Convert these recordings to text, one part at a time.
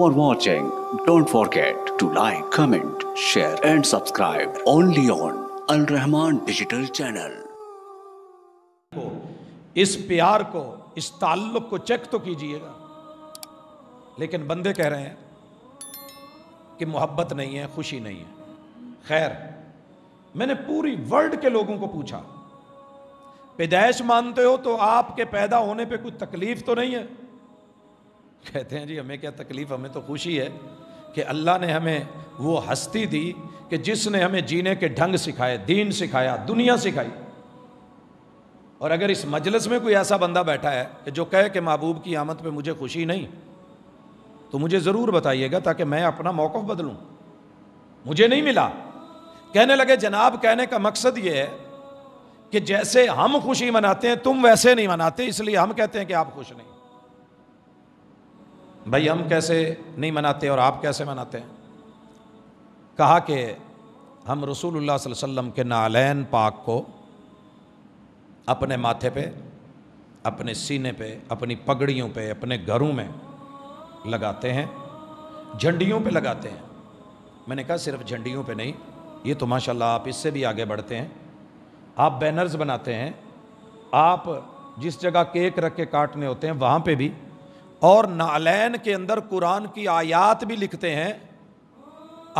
For watching, don't forget to like, comment, share and subscribe only on Al Rahman Digital Channel. इस प्यार को इस ताल्लुक को चेक तो कीजिएगा लेकिन बंदे कह रहे हैं कि मोहब्बत नहीं है खुशी नहीं है खैर मैंने पूरी वर्ल्ड के लोगों को पूछा पैदाइश मानते हो तो आपके पैदा होने पे कुछ तकलीफ तो नहीं है कहते हैं जी हमें क्या तकलीफ़ हमें तो खुशी है कि अल्लाह ने हमें वो हस्ती दी कि जिसने हमें जीने के ढंग सिखाए दीन सिखाया दुनिया सिखाई और अगर इस मजलिस में कोई ऐसा बंदा बैठा है कि जो कहे कि महबूब की आमद पे मुझे खुशी नहीं तो मुझे ज़रूर बताइएगा ताकि मैं अपना मौक़ बदलूँ मुझे नहीं मिला कहने लगे जनाब कहने का मकसद ये है कि जैसे हम खुशी मनाते हैं तुम वैसे नहीं मनाते इसलिए हम कहते हैं कि आप खुश नहीं भाई हम कैसे नहीं मनाते और आप कैसे मनाते हैं कहा कि हम रसूल वसल्लम के नालैन पाक को अपने माथे पे अपने सीने पे अपनी पगड़ियों पे अपने घरों में लगाते हैं झंडियों पे लगाते हैं मैंने कहा सिर्फ झंडियों पे नहीं ये तो माशाल्लाह आप इससे भी आगे बढ़ते हैं आप बैनर्स बनाते हैं आप जिस जगह केक रख के काटने होते हैं वहाँ पर भी और नालैन के अंदर कुरान की आयात भी लिखते हैं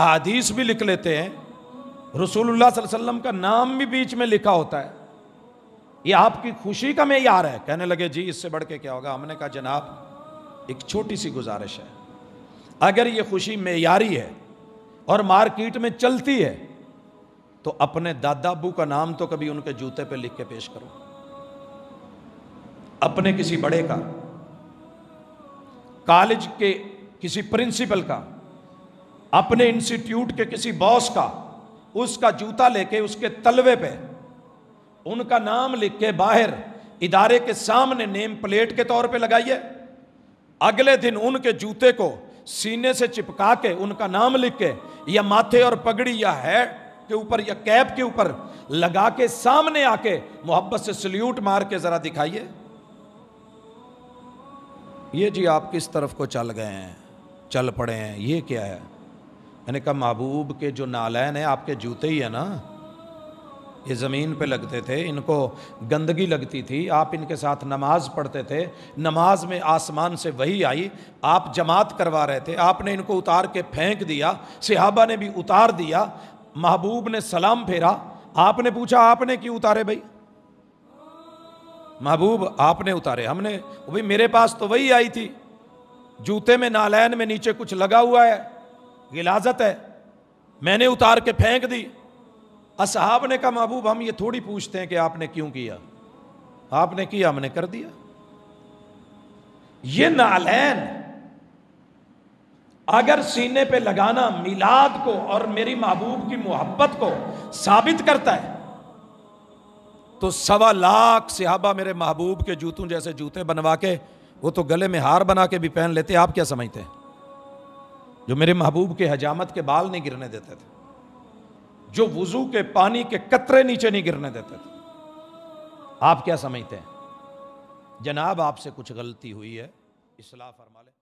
आदीस भी लिख लेते हैं रसूलुल्लाह वसल्लम का नाम भी बीच में लिखा होता है ये आपकी खुशी का मैार है कहने लगे जी इससे बढ़ के क्या होगा हमने कहा जनाब एक छोटी सी गुजारिश है अगर ये खुशी मैारी है और मार्केट में चलती है तो अपने दादा अबू का नाम तो कभी उनके जूते पे लिख के पेश करो अपने किसी बड़े का कॉलेज के किसी प्रिंसिपल का अपने इंस्टीट्यूट के किसी बॉस का उसका जूता लेके उसके तलवे पे उनका नाम लिख के बाहर इदारे के सामने नेम प्लेट के तौर पे लगाइए अगले दिन उनके जूते को सीने से चिपका के उनका नाम लिख के या माथे और पगड़ी या है के ऊपर या कैप के ऊपर लगा के सामने आके मोहब्बत से सल्यूट मार के जरा दिखाइए ये जी आप किस तरफ को चल गए हैं चल पड़े हैं ये क्या है मैंने कहा महबूब के जो नालैन है आपके जूते ही है ना ये ज़मीन पे लगते थे इनको गंदगी लगती थी आप इनके साथ नमाज पढ़ते थे नमाज में आसमान से वही आई आप जमात करवा रहे थे आपने इनको उतार के फेंक दिया सिहाबा ने भी उतार दिया महबूब ने सलाम फेरा आपने पूछा आपने क्यों उतारे भाई महबूब आपने उतारे हमने भाई मेरे पास तो वही आई थी जूते में नालैन में नीचे कुछ लगा हुआ है गिलाजत है मैंने उतार के फेंक दी असहाब ने कहा महबूब हम ये थोड़ी पूछते हैं कि आपने क्यों किया आपने किया हमने कर दिया ये नालैन अगर सीने पे लगाना मिलाद को और मेरी महबूब की मोहब्बत को साबित करता है तो सवा लाख सिहाबा मेरे महबूब के जूतों जैसे जूते बनवा के वो तो गले में हार बना के भी पहन लेते आप क्या समझते हैं जो मेरे महबूब के हजामत के बाल नहीं गिरने देते थे जो वजू के पानी के कतरे नीचे नहीं गिरने देते थे आप क्या समझते हैं जनाब आपसे कुछ गलती हुई है इसलाह फरमा